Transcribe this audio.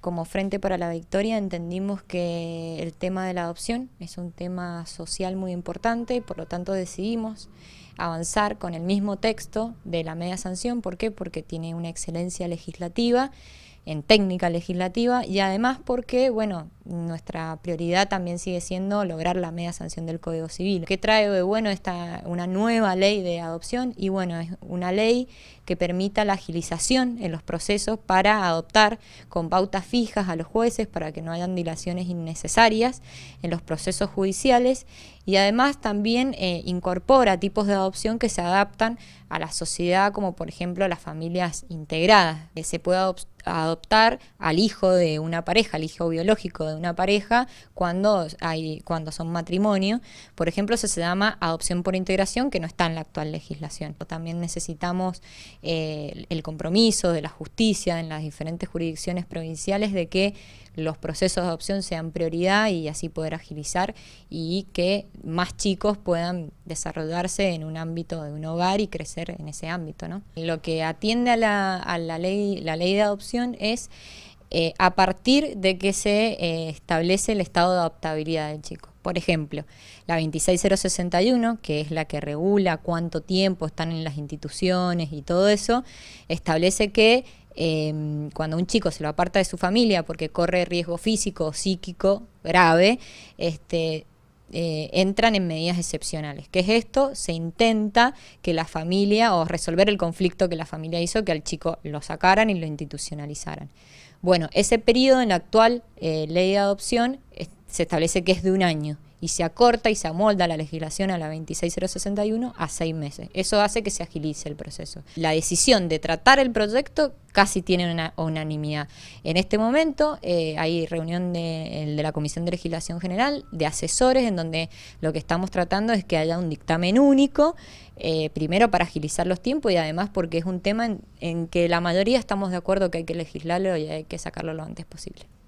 como Frente para la Victoria entendimos que el tema de la adopción es un tema social muy importante y por lo tanto decidimos avanzar con el mismo texto de la media sanción. ¿Por qué? Porque tiene una excelencia legislativa en técnica legislativa y además porque, bueno, nuestra prioridad también sigue siendo lograr la media sanción del Código Civil. ¿Qué trae de bueno esta, una nueva ley de adopción? Y bueno, es una ley que permita la agilización en los procesos para adoptar con pautas fijas a los jueces para que no hayan dilaciones innecesarias en los procesos judiciales y además también eh, incorpora tipos de adopción que se adaptan a la sociedad como por ejemplo las familias integradas. Que se pueda adoptar al hijo de una pareja, al hijo biológico de una pareja, cuando, hay, cuando son matrimonio. Por ejemplo, se se llama adopción por integración, que no está en la actual legislación. También necesitamos eh, el compromiso de la justicia en las diferentes jurisdicciones provinciales de que los procesos de adopción sean prioridad y así poder agilizar y que más chicos puedan desarrollarse en un ámbito de un hogar y crecer en ese ámbito. ¿no? Lo que atiende a la, ley, la ley de adopción es eh, a partir de que se eh, establece el estado de adaptabilidad del chico. Por ejemplo, la 26061, que es la que regula cuánto tiempo están en las instituciones y todo eso, establece que em, cuando un chico se lo aparta de su familia porque corre riesgo físico o psíquico grave, este, eh, entran en medidas excepcionales. ¿Qué es esto? Se intenta que la familia o resolver el conflicto que la familia hizo, que al chico lo sacaran y lo institucionalizaran. Bueno, ese periodo en la actual eh, ley de adopción se establece que es de un año y se acorta y se amolda la legislación a la 26061 a seis meses. Eso hace que se agilice el proceso. La decisión de tratar el proyecto casi tiene una unanimidad. En este momento eh, hay reunión de, la Comisión de Legislación General, de asesores, en donde lo que estamos tratando es que haya un dictamen único, eh, primero para agilizar los tiempos y además porque es un tema en que la mayoría estamos de acuerdo que hay que legislarlo y hay que sacarlo lo antes posible.